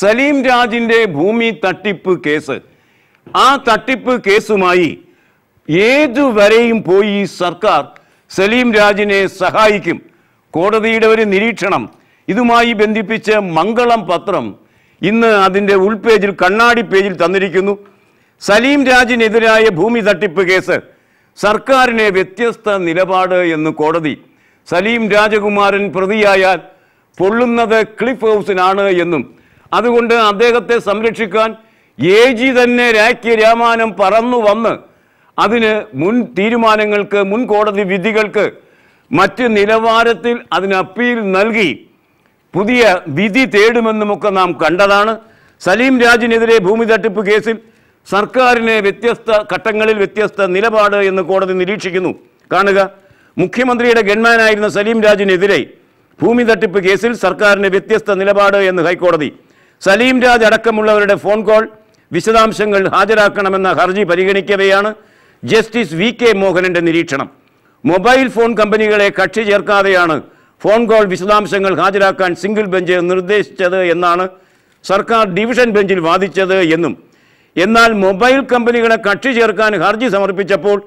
സലീം രാജിൻ്റെ ഭൂമി തട്ടിപ്പ് കേസ് ആ തട്ടിപ്പ് കേസുമായി ഏതുവരെയും പോയി സർക്കാർ സലീം രാജിനെ സഹായിക്കും കോടതിയുടെ ഒരു നിരീക്ഷണം ഇതുമായി ബന്ധിപ്പിച്ച് മംഗളം പത്രം ഇന്ന് അതിൻ്റെ ഉൾപേജിൽ കണ്ണാടി പേജിൽ തന്നിരിക്കുന്നു സലീം രാജിനെതിരായ ഭൂമി തട്ടിപ്പ് കേസ് സർക്കാരിനെ വ്യത്യസ്ത നിലപാട് എന്ന് കോടതി സലീം രാജകുമാരൻ പ്രതിയായാൽ പൊള്ളുന്നത് ക്ലിഫ് ഹൗസിനാണ് എന്നും അതുകൊണ്ട് അദ്ദേഹത്തെ സംരക്ഷിക്കാൻ എ ജി തന്നെ രാഖ്യ രാമാനം പറന്നു വന്ന് അതിന് മുൻ തീരുമാനങ്ങൾക്ക് മുൻ കോടതി വിധികൾക്ക് മറ്റ് നിലവാരത്തിൽ അതിന് അപ്പീൽ നൽകി പുതിയ വിധി തേടുമെന്നുമൊക്കെ നാം കണ്ടതാണ് സലീം രാജിനെതിരെ ഭൂമി തട്ടിപ്പ് കേസിൽ സർക്കാരിനെ വ്യത്യസ്ത ഘട്ടങ്ങളിൽ വ്യത്യസ്ത നിലപാട് എന്ന് കോടതി നിരീക്ഷിക്കുന്നു കാണുക മുഖ്യമന്ത്രിയുടെ ഗൺമാനായിരുന്ന സലീം രാജിനെതിരെ ഭൂമി തട്ടിപ്പ് കേസിൽ സർക്കാരിന് വ്യത്യസ്ത നിലപാട് എന്ന് ഹൈക്കോടതി സലീം രാജ് അടക്കമുള്ളവരുടെ ഫോൺ കോൾ വിശദാംശങ്ങൾ ഹാജരാക്കണമെന്ന ഹർജി പരിഗണിക്കവെയാണ് ജസ്റ്റിസ് വി കെ മോഹനന്റെ നിരീക്ഷണം മൊബൈൽ ഫോൺ കമ്പനികളെ കക്ഷി ചേർക്കാതെയാണ് ഫോൺ കോൾ വിശദാംശങ്ങൾ ഹാജരാക്കാൻ സിംഗിൾ ബെഞ്ച് നിർദ്ദേശിച്ചത് എന്നാണ് സർക്കാർ ഡിവിഷൻ ബെഞ്ചിൽ വാദിച്ചത് എന്നും എന്നാൽ മൊബൈൽ കമ്പനികളെ കക്ഷി ചേർക്കാൻ ഹർജി സമർപ്പിച്ചപ്പോൾ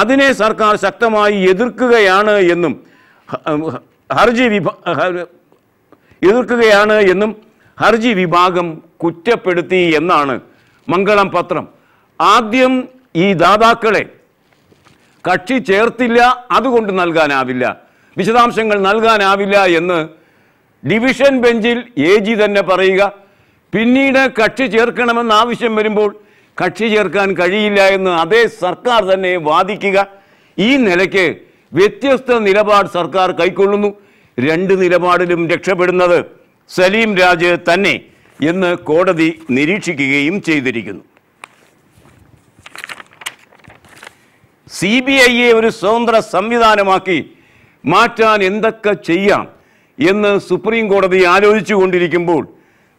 അതിനെ സർക്കാർ ശക്തമായി എതിർക്കുകയാണ് എന്നും ഹർജി വിഭാ എതിർക്കുകയാണ് എന്നും ഹർജി വിഭാഗം കുറ്റപ്പെടുത്തി എന്നാണ് മംഗളം പത്രം ആദ്യം ഈ ദാതാക്കളെ കക്ഷി ചേർത്തില്ല അതുകൊണ്ട് നൽകാനാവില്ല വിശദാംശങ്ങൾ നൽകാനാവില്ല എന്ന് ഡിവിഷൻ ബെഞ്ചിൽ എ ജി തന്നെ പറയുക പിന്നീട് കക്ഷി ചേർക്കണമെന്ന് ആവശ്യം വരുമ്പോൾ കക്ഷി ചേർക്കാൻ കഴിയില്ല എന്ന് അതേ സർക്കാർ തന്നെ വാദിക്കുക ഈ നിലയ്ക്ക് വ്യത്യസ്ത നിലപാട് സർക്കാർ കൈക്കൊള്ളുന്നു രണ്ട് നിലപാടിലും രക്ഷപ്പെടുന്നത് സലീം രാജ് തന്നെ എന്ന് കോടതി നിരീക്ഷിക്കുകയും ചെയ്തിരിക്കുന്നു സി ബി ഐയെ ഒരു സ്വതന്ത്ര സംവിധാനമാക്കി മാറ്റാൻ എന്തൊക്കെ ചെയ്യാം എന്ന് സുപ്രീം കോടതി ആലോചിച്ചു കൊണ്ടിരിക്കുമ്പോൾ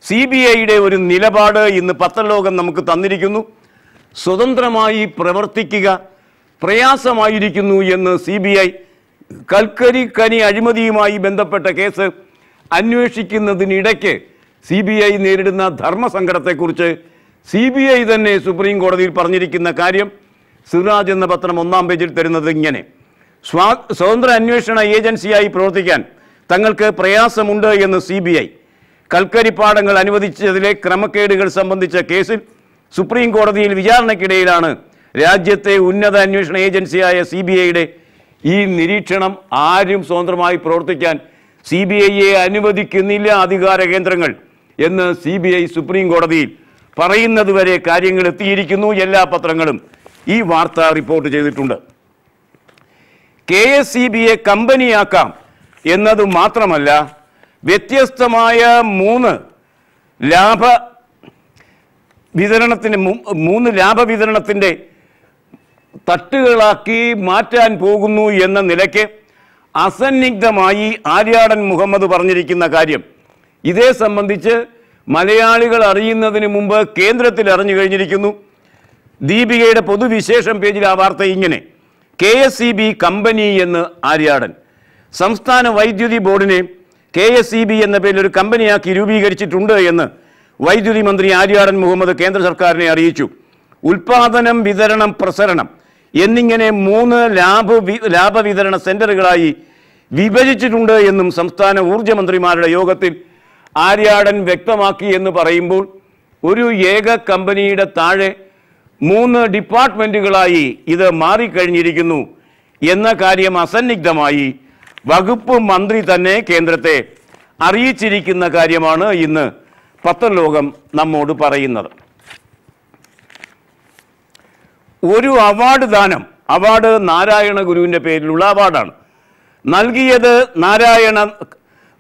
സി ബി ഐയുടെ ഒരു നിലപാട് ഇന്ന് പത്രലോകം നമുക്ക് തന്നിരിക്കുന്നു സ്വതന്ത്രമായി പ്രവർത്തിക്കുക പ്രയാസമായിരിക്കുന്നു എന്ന് സി ബി ഐ കൽക്കരി കനി അഴിമതിയുമായി ബന്ധപ്പെട്ട കേസ് അന്വേഷിക്കുന്നതിനിടയ്ക്ക് സി ബി ഐ നേരിടുന്ന ധർമ്മസങ്കടത്തെക്കുറിച്ച് സി ബി ഐ തന്നെ സുപ്രീം കോടതിയിൽ പറഞ്ഞിരിക്കുന്ന കാര്യം സിറാജ് എന്ന പത്രം ഒന്നാം പേജിൽ തരുന്നത് ഇങ്ങനെ സ്വാ സ്വതന്ത്ര അന്വേഷണ ഏജൻസിയായി പ്രവർത്തിക്കാൻ തങ്ങൾക്ക് പ്രയാസമുണ്ട് എന്ന് സി ബി ഐ കൽക്കരിപ്പാടങ്ങൾ അനുവദിച്ചതിലെ ക്രമക്കേടുകൾ സംബന്ധിച്ച കേസിൽ സുപ്രീം കോടതിയിൽ വിചാരണയ്ക്കിടയിലാണ് രാജ്യത്തെ ഉന്നത അന്വേഷണ ഏജൻസിയായ സി ബി ഐയുടെ ഈ നിരീക്ഷണം ആരും സ്വതന്ത്രമായി പ്രവർത്തിക്കാൻ സി ബി ഐയെ അനുവദിക്കുന്നില്ല അധികാര കേന്ദ്രങ്ങൾ എന്ന് സി ബി ഐ സുപ്രീം കോടതിയിൽ പറയുന്നത് വരെ കാര്യങ്ങൾ എത്തിയിരിക്കുന്നു എല്ലാ പത്രങ്ങളും ഈ വാർത്ത റിപ്പോർട്ട് ചെയ്തിട്ടുണ്ട് കെ എസ് സി എ കമ്പനിയാക്കാം എന്നത് മാത്രമല്ല വ്യത്യസ്തമായ മൂന്ന് ലാഭ വിതരണത്തിന് മൂന്ന് ലാഭ വിതരണത്തിൻ്റെ തട്ടുകളാക്കി മാറ്റാൻ പോകുന്നു എന്ന നിലയ്ക്ക് അസന്നിഗ്ധമായി ആര്യാടൻ മുഹമ്മദ് പറഞ്ഞിരിക്കുന്ന കാര്യം ഇതേ സംബന്ധിച്ച് മലയാളികൾ അറിയുന്നതിന് മുമ്പ് കേന്ദ്രത്തിൽ അറിഞ്ഞു കഴിഞ്ഞിരിക്കുന്നു ദീപികയുടെ പൊതുവിശേഷം പേജിൽ ആ വാർത്ത ഇങ്ങനെ K S C B company എന്ന് ആര്യാടൻ സംസ്ഥാന വൈദ്യുതി ബോർഡിനെ കെ എസ് സി ബി എന്ന പേരിൽ ഒരു കമ്പനിയാക്കി രൂപീകരിച്ചിട്ടുണ്ട് എന്ന് വൈദ്യുതി മന്ത്രി ആര്യാടൻ മുഹമ്മദ് കേന്ദ്ര സർക്കാരിനെ അറിയിച്ചു ഉൽപാദനം വിതരണം പ്രസരണം എന്നിങ്ങനെ മൂന്ന് ലാഭ ലാഭവിതരണ സെന്ററുകളായി വിഭജിച്ചിട്ടുണ്ട് എന്നും സംസ്ഥാന മന്ത്രിമാരുടെ യോഗത്തിൽ ആര്യാടൻ വ്യക്തമാക്കി എന്ന് പറയുമ്പോൾ ഒരു ഏക കമ്പനിയുടെ താഴെ മൂന്ന് ഡിപ്പാർട്ട്മെൻറ്റുകളായി ഇത് മാറിക്കഴിഞ്ഞിരിക്കുന്നു എന്ന കാര്യം അസന്നിഗ്ധമായി വകുപ്പ് മന്ത്രി തന്നെ കേന്ദ്രത്തെ അറിയിച്ചിരിക്കുന്ന കാര്യമാണ് ഇന്ന് പത്രലോകം നമ്മോട് പറയുന്നത് ഒരു അവാർഡ് ദാനം അവാർഡ് നാരായണ ഗുരുവിൻ്റെ പേരിലുള്ള അവാർഡാണ് നൽകിയത് നാരായണ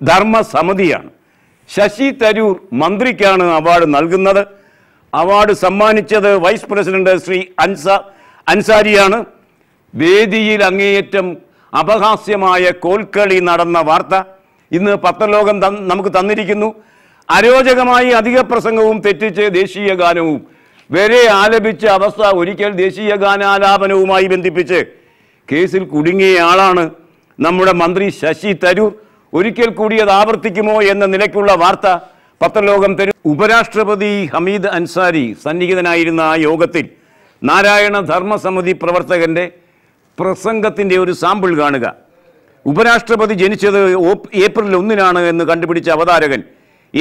ധർമ്മ സമിതിയാണ് ശശി തരൂർ മന്ത്രിക്കാണ് അവാർഡ് നൽകുന്നത് അവാർഡ് സമ്മാനിച്ചത് വൈസ് പ്രസിഡന്റ് ശ്രീ അൻസ അൻസാരിയാണ് വേദിയിൽ അങ്ങേയറ്റം അപഹാസ്യമായ കോൽക്കളി നടന്ന വാർത്ത ഇന്ന് പത്രലോകം നമുക്ക് തന്നിരിക്കുന്നു അരോചകമായി അധിക പ്രസംഗവും തെറ്റിച്ച് ദേശീയ ഗാനവും വരെ ആലപിച്ച അവസ്ഥ ഒരിക്കൽ ദേശീയ ഗാനാലാപനവുമായി ബന്ധിപ്പിച്ച് കേസിൽ കുടുങ്ങിയ ആളാണ് നമ്മുടെ മന്ത്രി ശശി തരൂർ ഒരിക്കൽ കൂടി അത് ആവർത്തിക്കുമോ എന്ന നിലയ്ക്കുള്ള വാർത്ത പത്രലോകം തരും ഉപരാഷ്ട്രപതി ഹമീദ് അൻസാരി സന്നിഹിതനായിരുന്ന ആ യോഗത്തിൽ നാരായണ ധർമ്മസമിതി പ്രവർത്തകൻ്റെ പ്രസംഗത്തിൻ്റെ ഒരു സാമ്പിൾ കാണുക ഉപരാഷ്ട്രപതി ജനിച്ചത് ഏപ്രിൽ ഒന്നിനാണ് എന്ന് കണ്ടുപിടിച്ച അവതാരകൻ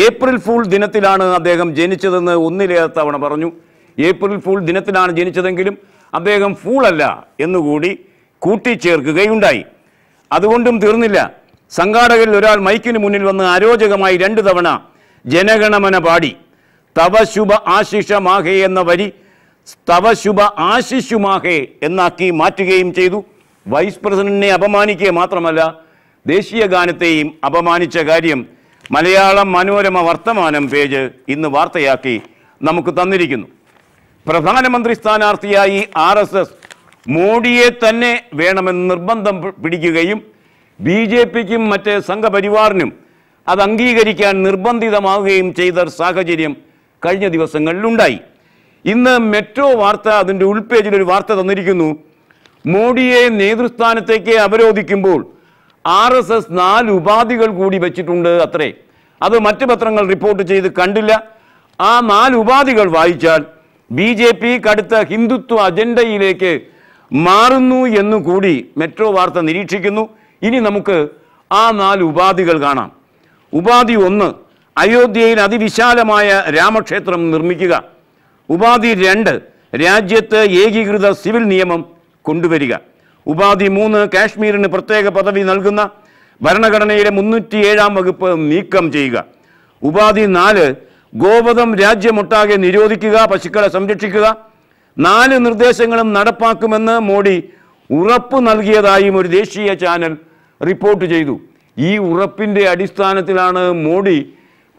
ഏപ്രിൽ ഫൂൾ ദിനത്തിലാണ് അദ്ദേഹം ജനിച്ചതെന്ന് ഒന്നിലേറെ തവണ പറഞ്ഞു ഏപ്രിൽ ഫൂൾ ദിനത്തിലാണ് ജനിച്ചതെങ്കിലും അദ്ദേഹം ഫൂളല്ല എന്നുകൂടി കൂട്ടിച്ചേർക്കുകയുണ്ടായി അതുകൊണ്ടും തീർന്നില്ല സംഘാടകരിൽ ഒരാൾ മൈക്കിന് മുന്നിൽ വന്ന് അരോചകമായി രണ്ട് തവണ ജനഗണമന പാടി തവശുഭ ആശിഷ മാഹേ എന്ന വരി തവശുഭ ആശിഷുമാഹേ എന്നാക്കി മാറ്റുകയും ചെയ്തു വൈസ് പ്രസിഡന്റിനെ അപമാനിക്കുക മാത്രമല്ല ദേശീയ ഗാനത്തെയും അപമാനിച്ച കാര്യം മലയാളം മനോരമ വർത്തമാനം പേജ് ഇന്ന് വാർത്തയാക്കി നമുക്ക് തന്നിരിക്കുന്നു പ്രധാനമന്ത്രി സ്ഥാനാർത്ഥിയായി ആർ എസ് എസ് മോഡിയെ തന്നെ വേണമെന്ന് നിർബന്ധം പിടിക്കുകയും ബി ജെ പിക്കും മറ്റ് സംഘപരിവാറിനും അത് അംഗീകരിക്കാൻ നിർബന്ധിതമാവുകയും ചെയ്ത സാഹചര്യം കഴിഞ്ഞ ദിവസങ്ങളിലുണ്ടായി ഇന്ന് മെട്രോ വാർത്ത അതിൻ്റെ ഉൾപേജിൽ ഒരു വാർത്ത തന്നിരിക്കുന്നു മോഡിയെ നേതൃസ്ഥാനത്തേക്ക് അവരോധിക്കുമ്പോൾ ആർ എസ് എസ് നാല് ഉപാധികൾ കൂടി വെച്ചിട്ടുണ്ട് അത്രേ അത് മറ്റ് പത്രങ്ങൾ റിപ്പോർട്ട് ചെയ്ത് കണ്ടില്ല ആ നാല് ഉപാധികൾ വായിച്ചാൽ ബി ജെ പി കടുത്ത ഹിന്ദുത്വ അജണ്ടയിലേക്ക് മാറുന്നു എന്നുകൂടി മെട്രോ വാർത്ത നിരീക്ഷിക്കുന്നു ഇനി നമുക്ക് ആ നാല് ഉപാധികൾ കാണാം ഉപാധി ഒന്ന് അയോധ്യയിൽ അതിവിശാലമായ രാമക്ഷേത്രം നിർമ്മിക്കുക ഉപാധി രണ്ട് രാജ്യത്ത് ഏകീകൃത സിവിൽ നിയമം കൊണ്ടുവരിക ഉപാധി മൂന്ന് കാശ്മീരിന് പ്രത്യേക പദവി നൽകുന്ന ഭരണഘടനയിലെ മുന്നൂറ്റി ഏഴാം വകുപ്പ് നീക്കം ചെയ്യുക ഉപാധി നാല് ഗോവധം രാജ്യമൊട്ടാകെ നിരോധിക്കുക പശുക്കളെ സംരക്ഷിക്കുക നാല് നിർദ്ദേശങ്ങളും നടപ്പാക്കുമെന്ന് മോഡി ഉറപ്പ് നൽകിയതായും ഒരു ദേശീയ ചാനൽ റിപ്പോർട്ട് ചെയ്തു ഈ ഉറപ്പിൻ്റെ അടിസ്ഥാനത്തിലാണ് മോഡി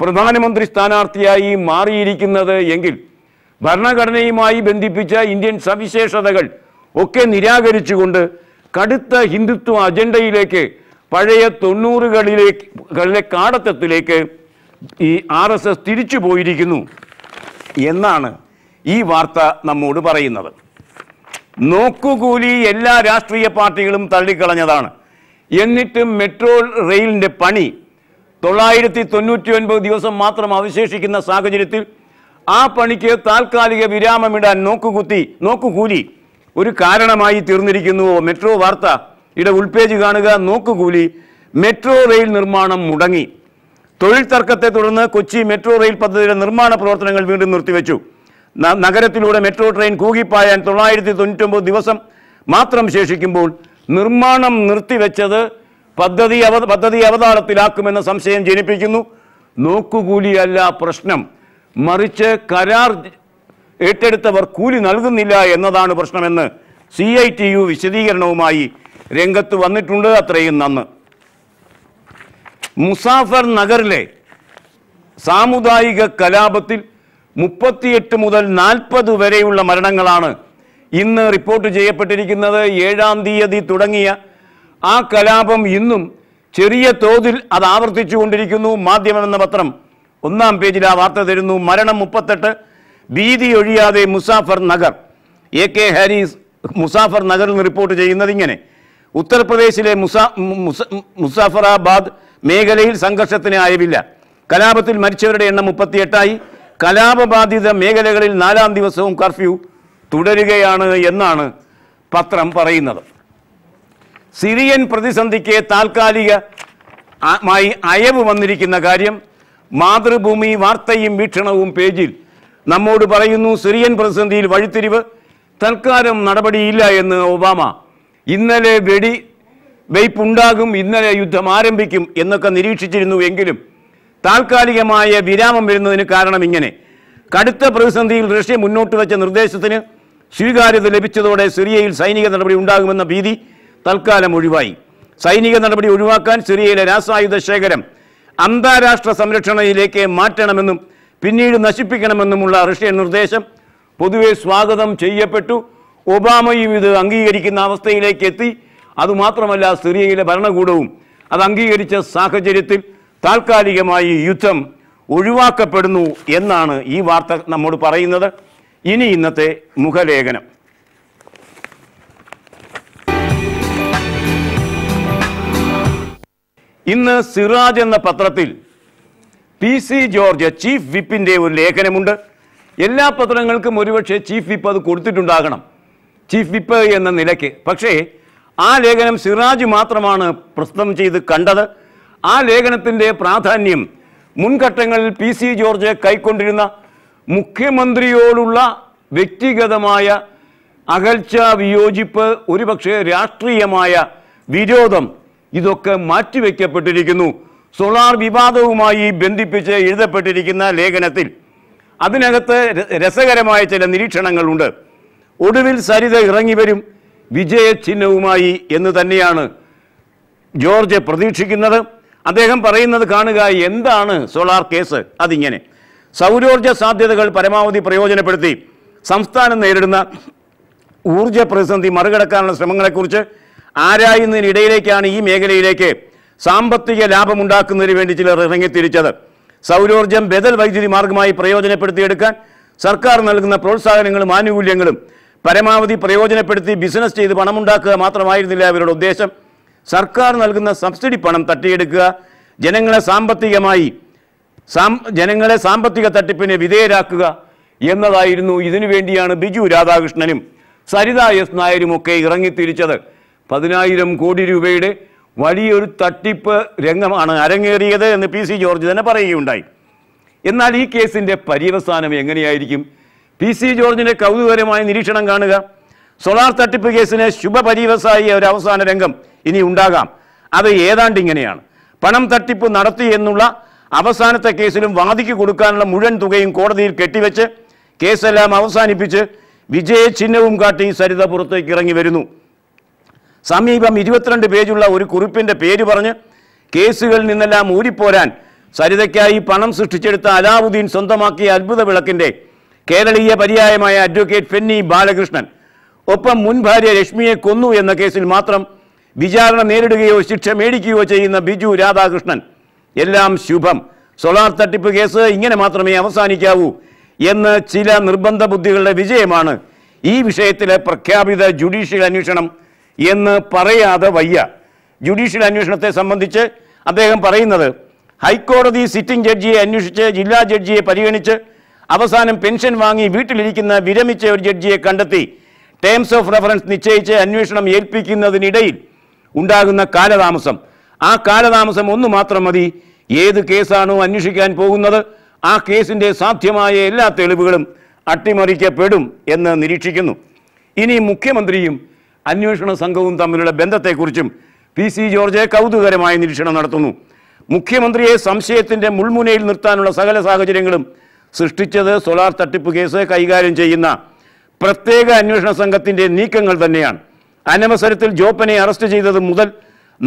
പ്രധാനമന്ത്രി സ്ഥാനാർത്ഥിയായി മാറിയിരിക്കുന്നത് എങ്കിൽ ഭരണഘടനയുമായി ബന്ധിപ്പിച്ച ഇന്ത്യൻ സവിശേഷതകൾ ഒക്കെ നിരാകരിച്ചുകൊണ്ട് കടുത്ത ഹിന്ദുത്വ അജണ്ടയിലേക്ക് പഴയ തൊണ്ണൂറുകളിലേക്ക് കാടത്തത്തിലേക്ക് ഈ ആർ എസ് എസ് തിരിച്ചു പോയിരിക്കുന്നു എന്നാണ് ഈ വാർത്ത നമ്മോട് പറയുന്നത് നോക്കുകൂലി എല്ലാ രാഷ്ട്രീയ പാർട്ടികളും തള്ളിക്കളഞ്ഞതാണ് എന്നിട്ടും മെട്രോ റെയിലിൻ്റെ പണി തൊള്ളായിരത്തി തൊണ്ണൂറ്റി ഒൻപത് ദിവസം മാത്രം അവശേഷിക്കുന്ന സാഹചര്യത്തിൽ ആ പണിക്ക് താൽക്കാലിക വിരാമമിടാൻ നോക്കുകുത്തി നോക്കുകൂലി ഒരു കാരണമായി തീർന്നിരിക്കുന്നു മെട്രോ വാർത്ത ഇവിടെ ഉൾപേജ് കാണുക നോക്കുകൂലി മെട്രോ റെയിൽ നിർമ്മാണം മുടങ്ങി തൊഴിൽ തർക്കത്തെ തുടർന്ന് കൊച്ചി മെട്രോ റെയിൽ പദ്ധതിയുടെ നിർമ്മാണ പ്രവർത്തനങ്ങൾ വീണ്ടും നിർത്തിവെച്ചു നഗരത്തിലൂടെ മെട്രോ ട്രെയിൻ കൂകിപ്പായാൻ തൊള്ളായിരത്തി തൊണ്ണൂറ്റൊമ്പത് ദിവസം മാത്രം ശേഷിക്കുമ്പോൾ നിർമ്മാണം നിർത്തിവെച്ചത് പദ്ധതി അവ പദ്ധതി അവതാളത്തിലാക്കുമെന്ന സംശയം ജനിപ്പിക്കുന്നു നോക്കുകൂലിയല്ല പ്രശ്നം മറിച്ച് കരാർ ഏറ്റെടുത്തവർ കൂലി നൽകുന്നില്ല എന്നതാണ് പ്രശ്നമെന്ന് സി ഐ ടി യു വിശദീകരണവുമായി രംഗത്ത് വന്നിട്ടുണ്ട് അത്രയും നന്ന് മുസാഫർ നഗറിലെ സാമുദായിക കലാപത്തിൽ മുപ്പത്തിയെട്ട് മുതൽ നാൽപ്പത് വരെയുള്ള മരണങ്ങളാണ് ഇന്ന് റിപ്പോർട്ട് ചെയ്യപ്പെട്ടിരിക്കുന്നത് ഏഴാം തീയതി തുടങ്ങിയ ആ കലാപം ഇന്നും ചെറിയ തോതിൽ അത് ആവർത്തിച്ചു കൊണ്ടിരിക്കുന്നു മാധ്യമം എന്ന പത്രം ഒന്നാം പേജിൽ ആ വാർത്ത തരുന്നു മരണം മുപ്പത്തെട്ട് ഭീതി ഒഴിയാതെ Muzaffarnagar A K Haris മുസാഫർ നഗറിൽ നിന്ന് റിപ്പോർട്ട് ചെയ്യുന്നത് ഇങ്ങനെ ഉത്തർപ്രദേശിലെ മുസാ മുസാഫറാബാദ് മേഖലയിൽ സംഘർഷത്തിന് അയവില്ല കലാപത്തിൽ മരിച്ചവരുടെ എണ്ണം മുപ്പത്തിയെട്ടായി കലാപബാധിത മേഖലകളിൽ നാലാം ദിവസവും കർഫ്യൂ തുടരുകയാണ് എന്നാണ് പത്രം പറയുന്നത് സിറിയൻ പ്രതിസന്ധിക്ക് മായി അയവ് വന്നിരിക്കുന്ന കാര്യം മാതൃഭൂമി വാർത്തയും വീക്ഷണവും പേജിൽ നമ്മോട് പറയുന്നു സിറിയൻ പ്രതിസന്ധിയിൽ വഴിത്തിരിവ് തൽക്കാലം നടപടിയില്ല എന്ന് ഒബാമ ഇന്നലെ വെടി വെയ്പ്പുണ്ടാകും ഇന്നലെ യുദ്ധം ആരംഭിക്കും എന്നൊക്കെ നിരീക്ഷിച്ചിരുന്നു എങ്കിലും താൽക്കാലികമായ വിരാമം വരുന്നതിന് കാരണം ഇങ്ങനെ കടുത്ത പ്രതിസന്ധിയിൽ റഷ്യ മുന്നോട്ട് വെച്ച നിർദ്ദേശത്തിന് സ്വീകാര്യത ലഭിച്ചതോടെ സിറിയയിൽ സൈനിക നടപടി ഉണ്ടാകുമെന്ന ഭീതി തൽക്കാലം ഒഴിവായി സൈനിക നടപടി ഒഴിവാക്കാൻ സിറിയയിലെ രാസായുധ ശേഖരം അന്താരാഷ്ട്ര സംരക്ഷണയിലേക്ക് മാറ്റണമെന്നും പിന്നീട് നശിപ്പിക്കണമെന്നുമുള്ള റഷ്യൻ നിർദ്ദേശം പൊതുവെ സ്വാഗതം ചെയ്യപ്പെട്ടു ഒബാമയും ഇത് അംഗീകരിക്കുന്ന അവസ്ഥയിലേക്ക് എത്തി അതുമാത്രമല്ല സിറിയയിലെ ഭരണകൂടവും അത് അംഗീകരിച്ച സാഹചര്യത്തിൽ താൽക്കാലികമായി യുദ്ധം ഒഴിവാക്കപ്പെടുന്നു എന്നാണ് ഈ വാർത്ത നമ്മോട് പറയുന്നത് ഇനി ഇന്നത്തെ മുഖലേഖനം ഇന്ന് സിറാജ് എന്ന പത്രത്തിൽ പി സി ജോർജ് ചീഫ് വിപ്പിൻ്റെ ഒരു ലേഖനമുണ്ട് എല്ലാ പത്രങ്ങൾക്കും ഒരുപക്ഷെ ചീഫ് വിപ്പ് അത് കൊടുത്തിട്ടുണ്ടാകണം ചീഫ് വിപ്പ് എന്ന നിലയ്ക്ക് പക്ഷേ ആ ലേഖനം സിറാജ് മാത്രമാണ് പ്രസ്തം ചെയ്ത് കണ്ടത് ആ ലേഖനത്തിൻ്റെ പ്രാധാന്യം മുൻഘട്ടങ്ങളിൽ പി സി ജോർജ് കൈക്കൊണ്ടിരുന്ന മുഖ്യമന്ത്രിയോടുള്ള വ്യക്തിഗതമായ അകൽച്ച വിയോജിപ്പ് ഒരുപക്ഷെ രാഷ്ട്രീയമായ വിരോധം ഇതൊക്കെ മാറ്റിവെക്കപ്പെട്ടിരിക്കുന്നു സോളാർ വിവാദവുമായി ബന്ധിപ്പിച്ച് എഴുതപ്പെട്ടിരിക്കുന്ന ലേഖനത്തിൽ അതിനകത്ത് രസകരമായ ചില നിരീക്ഷണങ്ങളുണ്ട് ഒടുവിൽ സരിത ഇറങ്ങി വരും വിജയചിഹ്നവുമായി എന്ന് തന്നെയാണ് ജോർജ് പ്രതീക്ഷിക്കുന്നത് അദ്ദേഹം പറയുന്നത് കാണുക എന്താണ് സോളാർ കേസ് അതിങ്ങനെ സൗരോർജ സാധ്യതകൾ പരമാവധി പ്രയോജനപ്പെടുത്തി സംസ്ഥാനം നേരിടുന്ന ഊർജ പ്രതിസന്ധി മറികടക്കാനുള്ള ശ്രമങ്ങളെക്കുറിച്ച് ആരായുന്നതിനിടയിലേക്കാണ് ഈ മേഖലയിലേക്ക് സാമ്പത്തിക ലാഭമുണ്ടാക്കുന്നതിന് വേണ്ടി ചിലർ ഇറങ്ങിത്തിരിച്ചത് സൗരോർജം ബദൽ വൈദ്യുതി മാർഗമായി പ്രയോജനപ്പെടുത്തിയെടുക്കാൻ സർക്കാർ നൽകുന്ന പ്രോത്സാഹനങ്ങളും ആനുകൂല്യങ്ങളും പരമാവധി പ്രയോജനപ്പെടുത്തി ബിസിനസ് ചെയ്ത് പണമുണ്ടാക്കുക മാത്രമായിരുന്നില്ല അവരുടെ ഉദ്ദേശം സർക്കാർ നൽകുന്ന സബ്സിഡി പണം തട്ടിയെടുക്കുക ജനങ്ങളെ സാമ്പത്തികമായി ജനങ്ങളെ സാമ്പത്തിക തട്ടിപ്പിന് വിധേയരാക്കുക എന്നതായിരുന്നു ഇതിനു വേണ്ടിയാണ് ബിജു രാധാകൃഷ്ണനും സരിത എസ് നായരുമൊക്കെ ഇറങ്ങിത്തിരിച്ചത് പതിനായിരം കോടി രൂപയുടെ വലിയൊരു തട്ടിപ്പ് രംഗമാണ് അരങ്ങേറിയത് എന്ന് പി സി ജോർജ് തന്നെ പറയുകയുണ്ടായി എന്നാൽ ഈ കേസിൻ്റെ പര്യവസാനം എങ്ങനെയായിരിക്കും പി സി ജോർജിന്റെ കൗതുകകരമായ നിരീക്ഷണം കാണുക സോളാർ തട്ടിപ്പ് കേസിന് ശുഭപരിവസായി ഒരു അവസാന രംഗം ഇനി ഉണ്ടാകാം അത് ഏതാണ്ട് ഇങ്ങനെയാണ് പണം തട്ടിപ്പ് നടത്തി എന്നുള്ള അവസാനത്തെ കേസിലും വാദിക്ക് കൊടുക്കാനുള്ള മുഴുവൻ തുകയും കോടതിയിൽ കെട്ടിവെച്ച് കേസെല്ലാം അവസാനിപ്പിച്ച് വിജയ ചിഹ്നവും കാട്ടി സരിത പുറത്തേക്ക് ഇറങ്ങി വരുന്നു സമീപം ഇരുപത്തിരണ്ട് പേജുള്ള ഒരു കുറിപ്പിന്റെ പേര് പറഞ്ഞ് കേസുകളിൽ നിന്നെല്ലാം ഊരിപ്പോരാൻ സരിതയ്ക്കായി പണം സൃഷ്ടിച്ചെടുത്ത അലാവുദ്ദീൻ സ്വന്തമാക്കിയ അത്ഭുത വിളക്കിൻ്റെ കേരളീയ പര്യായമായ അഡ്വക്കേറ്റ് ഫെന്നി ബാലകൃഷ്ണൻ ഒപ്പം മുൻ ഭാര്യ രശ്മിയെ കൊന്നു എന്ന കേസിൽ മാത്രം വിചാരണ നേരിടുകയോ ശിക്ഷ മേടിക്കുകയോ ചെയ്യുന്ന ബിജു രാധാകൃഷ്ണൻ എല്ലാം ശുഭം സോളാർ തട്ടിപ്പ് കേസ് ഇങ്ങനെ മാത്രമേ അവസാനിക്കാവൂ എന്ന് ചില നിർബന്ധ ബുദ്ധികളുടെ വിജയമാണ് ഈ വിഷയത്തിലെ പ്രഖ്യാപിത ജുഡീഷ്യൽ അന്വേഷണം എന്ന് പറയാതെ വയ്യ ജുഡീഷ്യൽ അന്വേഷണത്തെ സംബന്ധിച്ച് അദ്ദേഹം പറയുന്നത് ഹൈക്കോടതി സിറ്റിംഗ് ജഡ്ജിയെ അന്വേഷിച്ച് ജില്ലാ ജഡ്ജിയെ പരിഗണിച്ച് അവസാനം പെൻഷൻ വാങ്ങി വീട്ടിലിരിക്കുന്ന വിരമിച്ച ഒരു ജഡ്ജിയെ കണ്ടെത്തി ടേംസ് ഓഫ് റെഫറൻസ് നിശ്ചയിച്ച് അന്വേഷണം ഏൽപ്പിക്കുന്നതിനിടയിൽ ഉണ്ടാകുന്ന കാലതാമസം ആ കാലതാമസം ഒന്ന് മാത്രം മതി ഏത് കേസാണോ അന്വേഷിക്കാൻ പോകുന്നത് ആ കേസിന്റെ സാധ്യമായ എല്ലാ തെളിവുകളും അട്ടിമറിക്കപ്പെടും എന്ന് നിരീക്ഷിക്കുന്നു ഇനി മുഖ്യമന്ത്രിയും അന്വേഷണ സംഘവും തമ്മിലുള്ള ബന്ധത്തെക്കുറിച്ചും പി സി ജോർജ് കൗതുകരമായ നിരീക്ഷണം നടത്തുന്നു മുഖ്യമന്ത്രിയെ സംശയത്തിന്റെ മുൾമുനയിൽ നിർത്താനുള്ള സകല സാഹചര്യങ്ങളും സൃഷ്ടിച്ചത് സോളാർ തട്ടിപ്പ് കേസ് കൈകാര്യം ചെയ്യുന്ന പ്രത്യേക അന്വേഷണ സംഘത്തിൻ്റെ നീക്കങ്ങൾ തന്നെയാണ് അനവസരത്തിൽ ജോപ്പനെ അറസ്റ്റ് ചെയ്തത് മുതൽ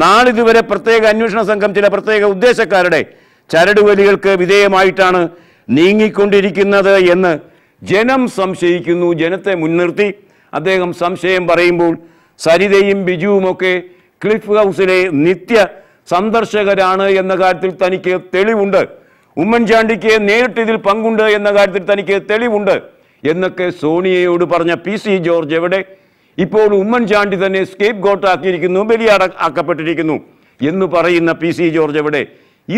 നാളിതുവരെ പ്രത്യേക അന്വേഷണ സംഘം ചില പ്രത്യേക ഉദ്ദേശക്കാരുടെ ചരടുവലികൾക്ക് വിധേയമായിട്ടാണ് നീങ്ങിക്കൊണ്ടിരിക്കുന്നത് എന്ന് ജനം സംശയിക്കുന്നു ജനത്തെ മുൻനിർത്തി അദ്ദേഹം സംശയം പറയുമ്പോൾ സരിതയും ബിജുവുമൊക്കെ ക്ലിഫ് ഹൗസിലെ നിത്യ സന്ദർശകരാണ് എന്ന കാര്യത്തിൽ തനിക്ക് തെളിവുണ്ട് ഉമ്മൻചാണ്ടിക്ക് നേരിട്ട് ഇതിൽ പങ്കുണ്ട് എന്ന കാര്യത്തിൽ തനിക്ക് തെളിവുണ്ട് എന്നൊക്കെ സോണിയയോട് പറഞ്ഞ പി സി ജോർജ് എവിടെ ഇപ്പോൾ ഉമ്മൻചാണ്ടി തന്നെ സ്കേപ്പ് ഗോട്ട് ആക്കിയിരിക്കുന്നു ബലിയാട ആക്കപ്പെട്ടിരിക്കുന്നു എന്ന് പറയുന്ന പി സി ജോർജ് എവിടെ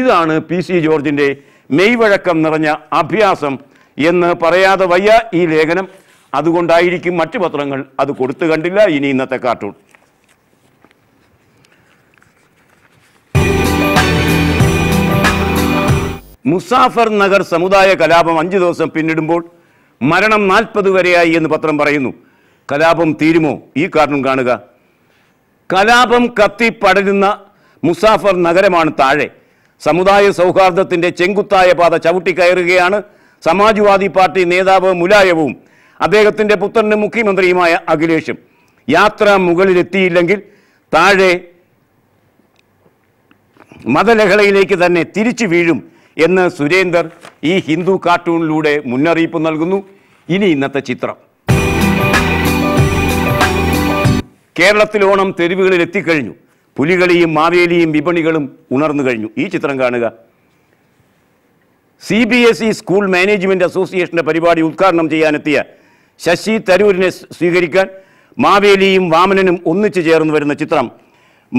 ഇതാണ് പി സി ജോർജിൻ്റെ മെയ്വഴക്കം നിറഞ്ഞ അഭ്യാസം എന്ന് പറയാതെ വയ്യ ഈ ലേഖനം അതുകൊണ്ടായിരിക്കും മറ്റു പത്രങ്ങൾ അത് കൊടുത്തു കണ്ടില്ല ഇനി ഇന്നത്തെ കാർട്ടൂൺ മുസാഫർ നഗർ സമുദായ കലാപം അഞ്ച് ദിവസം പിന്നിടുമ്പോൾ മരണം നാൽപ്പത് വരെയായി എന്ന് പത്രം പറയുന്നു കലാപം തീരുമോ ഈ കാരണം കാണുക കലാപം കത്തി പടരുന്ന മുസാഫർ നഗരമാണ് താഴെ സമുദായ സൗഹാർദ്ദത്തിൻ്റെ ചെങ്കുത്തായ പാത ചവിട്ടിക്കയറുകയാണ് സമാജ്വാദി പാർട്ടി നേതാവ് മുലായവും അദ്ദേഹത്തിൻ്റെ പുത്രനും മുഖ്യമന്ത്രിയുമായ അഖിലേഷും യാത്ര മുകളിലെത്തിയില്ലെങ്കിൽ താഴെ മതലഹളയിലേക്ക് തന്നെ തിരിച്ചു വീഴും എന്ന് സുരേന്ദർ ഈ ഹിന്ദു കാർട്ടൂണിലൂടെ മുന്നറിയിപ്പ് നൽകുന്നു ഇനി ഇന്നത്തെ ചിത്രം കേരളത്തിൽ ഓണം തെരുവുകളിൽ എത്തിക്കഴിഞ്ഞു പുലികളിയും മാവേലിയും വിപണികളും ഉണർന്നു കഴിഞ്ഞു ഈ ചിത്രം കാണുക C B S E school management അസോസിയേഷൻ്റെ പരിപാടി ഉദ്ഘാടനം ചെയ്യാനെത്തിയ ശശി തരൂരിനെ സ്വീകരിക്കാൻ മാവേലിയും വാമനനും ഒന്നിച്ചു ചേർന്ന് വരുന്ന ചിത്രം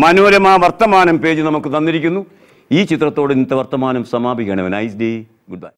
മനോരമ വർത്തമാനം പേജ് നമുക്ക് തന്നിരിക്കുന്നു ഈ ചിത്രത്തോട് ഇന്നത്തെ വർത്തമാനം സമാപിക്കുകയാണ് നൈസ് ഡേ ഗുഡ് ബൈ